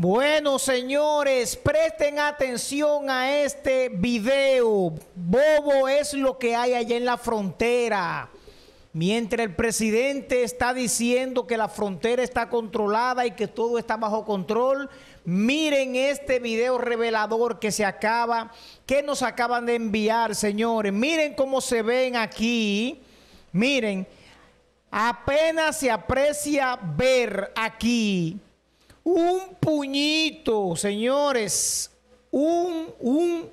Bueno, señores, presten atención a este video. Bobo es lo que hay allá en la frontera. Mientras el presidente está diciendo que la frontera está controlada y que todo está bajo control, miren este video revelador que se acaba, que nos acaban de enviar, señores. Miren cómo se ven aquí. Miren, apenas se aprecia ver aquí un puñito, señores, un, un,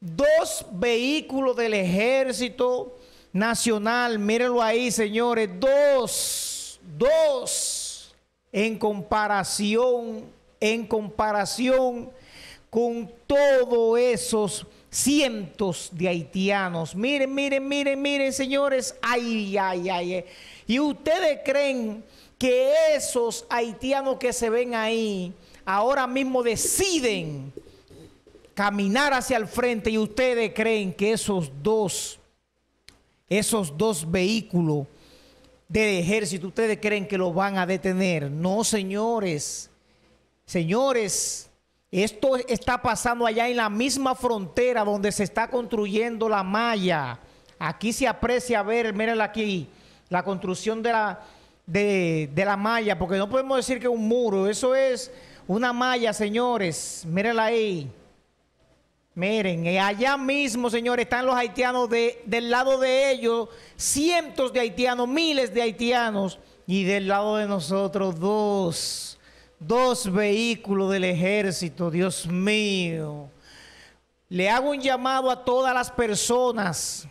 dos vehículos del ejército nacional, mírenlo ahí, señores, dos, dos, en comparación, en comparación con todos esos cientos de haitianos. Miren, miren, miren, miren, señores. Ay, ay, ay. Y ustedes creen que esos haitianos que se ven ahí ahora mismo deciden caminar hacia el frente y ustedes creen que esos dos, esos dos vehículos de ejército, ustedes creen que los van a detener. No, señores, señores, esto está pasando allá en la misma frontera donde se está construyendo la malla. Aquí se aprecia, a ver, miren aquí, la construcción de la, de, la malla, porque no podemos decir que es un muro, eso es una malla, señores, mírenla ahí. Miren, eh, allá mismo, señores, están los haitianos de, del lado de ellos, cientos de haitianos, miles de haitianos, y del lado de nosotros dos, dos vehículos del ejército, Dios mío. Le hago un llamado a todas las personas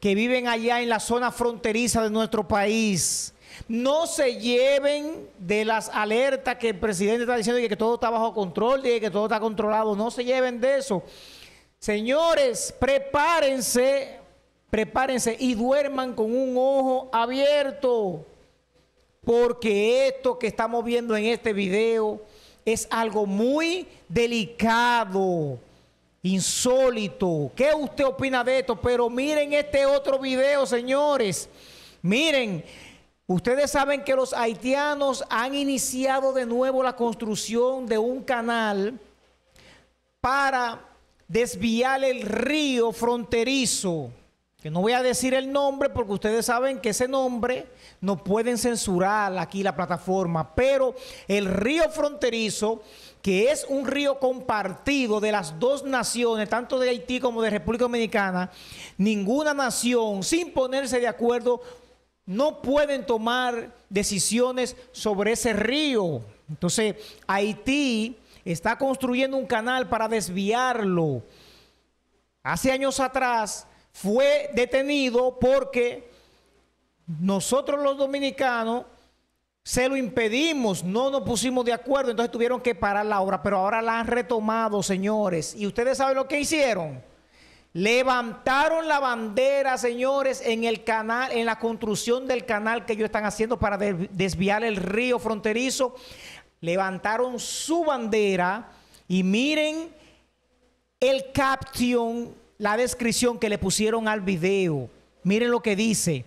que viven allá en la zona fronteriza de nuestro país no se lleven de las alertas que el presidente está diciendo de que todo está bajo control, de que todo está controlado. No se lleven de eso. Señores, prepárense, prepárense y duerman con un ojo abierto. Porque esto que estamos viendo en este video es algo muy delicado insólito. ¿Qué usted opina de esto? Pero miren este otro video, señores. Miren, Ustedes saben que los haitianos han iniciado de nuevo la construcción de un canal para desviar el río fronterizo, que no voy a decir el nombre porque ustedes saben que ese nombre no pueden censurar aquí la plataforma, pero el río fronterizo, que es un río compartido de las dos naciones, tanto de Haití como de República Dominicana, ninguna nación sin ponerse de acuerdo no pueden tomar decisiones sobre ese río. Entonces, Haití está construyendo un canal para desviarlo. Hace años atrás fue detenido porque nosotros los dominicanos se lo impedimos, no nos pusimos de acuerdo, entonces tuvieron que parar la obra, pero ahora la han retomado, señores. ¿Y ustedes saben lo que hicieron? Levantaron la bandera, señores, en el canal, en la construcción del canal que ellos están haciendo para desviar el río fronterizo. Levantaron su bandera y miren el caption, la descripción que le pusieron al video. Miren lo que dice.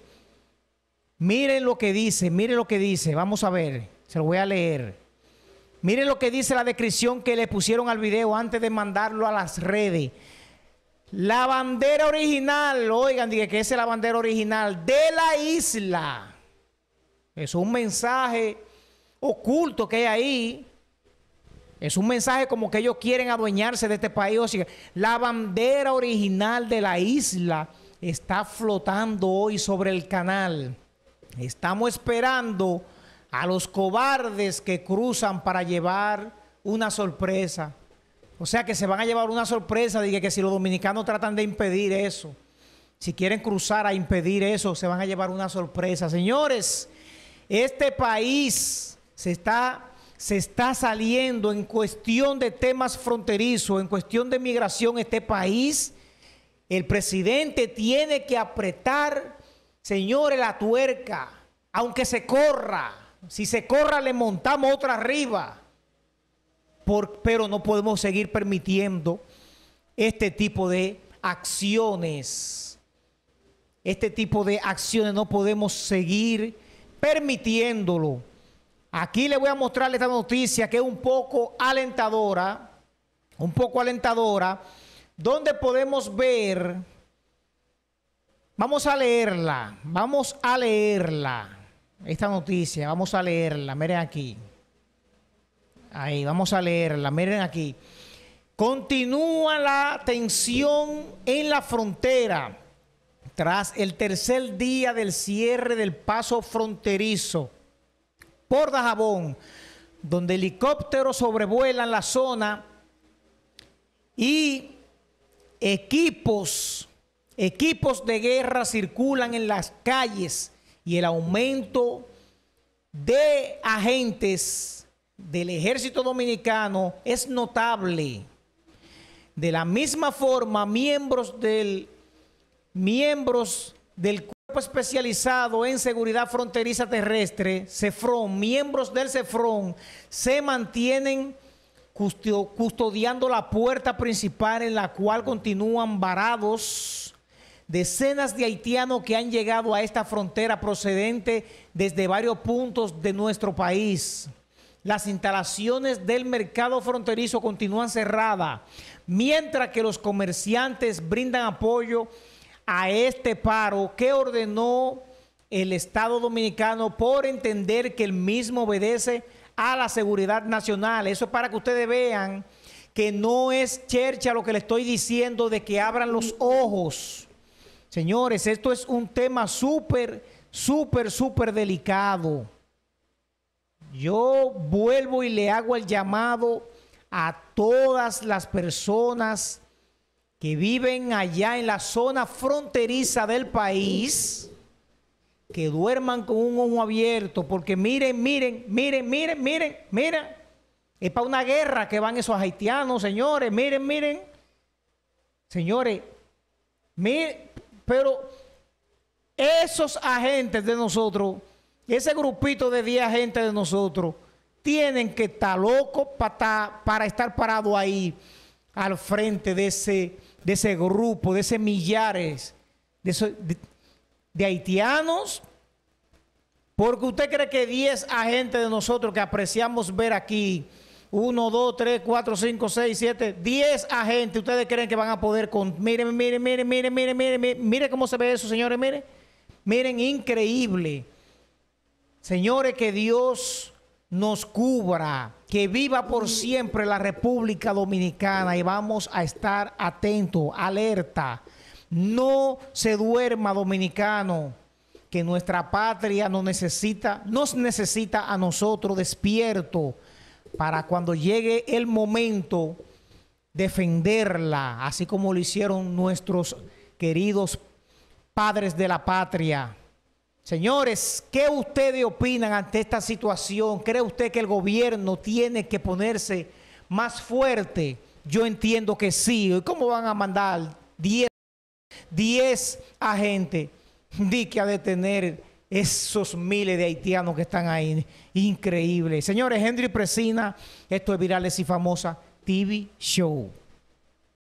Miren lo que dice, miren lo que dice. Vamos a ver, se lo voy a leer. Miren lo que dice la descripción que le pusieron al video antes de mandarlo a las redes. La bandera original, oigan, dije que es la bandera original de la isla. Es un mensaje oculto que hay ahí. Es un mensaje como que ellos quieren adueñarse de este país. la bandera original de la isla está flotando hoy sobre el canal. Estamos esperando a los cobardes que cruzan para llevar una sorpresa. O sea que se van a llevar una sorpresa, dije que si los dominicanos tratan de impedir eso, si quieren cruzar a impedir eso, se van a llevar una sorpresa. Señores, este país se está, se está saliendo en cuestión de temas fronterizos, en cuestión de migración, este país, el presidente tiene que apretar, señores, la tuerca, aunque se corra. Si se corra, le montamos otra arriba pero no podemos seguir permitiendo este tipo de acciones. Este tipo de acciones no podemos seguir permitiéndolo. Aquí le voy a mostrar esta noticia que es un poco alentadora, un poco alentadora, donde podemos ver, vamos a leerla, vamos a leerla, esta noticia, vamos a leerla, miren aquí. Ahí, vamos a leerla. Miren aquí. Continúa la tensión en la frontera. Tras el tercer día del cierre del paso fronterizo por Dajabón, donde helicópteros sobrevuelan la zona y equipos, equipos de guerra circulan en las calles y el aumento de agentes del ejército dominicano es notable. De la misma forma, miembros del, miembros del cuerpo especializado en seguridad fronteriza terrestre, CEFRON, miembros del CEFRON, se mantienen custodiando la puerta principal en la cual continúan varados decenas de haitianos que han llegado a esta frontera procedente desde varios puntos de nuestro país las instalaciones del mercado fronterizo continúan cerradas, mientras que los comerciantes brindan apoyo a este paro que ordenó el Estado Dominicano por entender que el mismo obedece a la seguridad nacional. Eso es para que ustedes vean que no es chercha lo que le estoy diciendo de que abran los ojos. Señores, esto es un tema súper, súper, súper delicado. Yo vuelvo y le hago el llamado a todas las personas que viven allá en la zona fronteriza del país, que duerman con un ojo abierto, porque miren, miren, miren, miren, miren, miren, es para una guerra que van esos haitianos, señores, miren, miren, señores, miren, pero esos agentes de nosotros ese grupito de 10 agentes de nosotros tienen que estar locos para, para estar parados ahí al frente de ese, de ese grupo, de ese millares de, de, haitianos. Porque usted cree que 10 agentes de nosotros que apreciamos ver aquí, 1, 2, 3, 4, 5, 6, 7, 10 agentes, ustedes creen que van a poder con... miren, miren, miren, miren, miren, miren, miren cómo se ve eso, señores, miren. Miren, increíble. Señores, que Dios nos cubra, que viva por mm. siempre la República Dominicana y vamos a estar atentos, alerta. No se duerma dominicano, que nuestra patria nos necesita, nos necesita a nosotros despierto para cuando llegue el momento defenderla, así como lo hicieron nuestros queridos padres de la patria. Señores, ¿qué ustedes opinan ante esta situación? ¿Cree usted que el gobierno tiene que ponerse más fuerte? Yo entiendo que sí. cómo van a mandar 10, agentes a detener esos miles de haitianos que están ahí? Increíble. Señores, Henry Presina, esto es Virales y Famosa TV Show.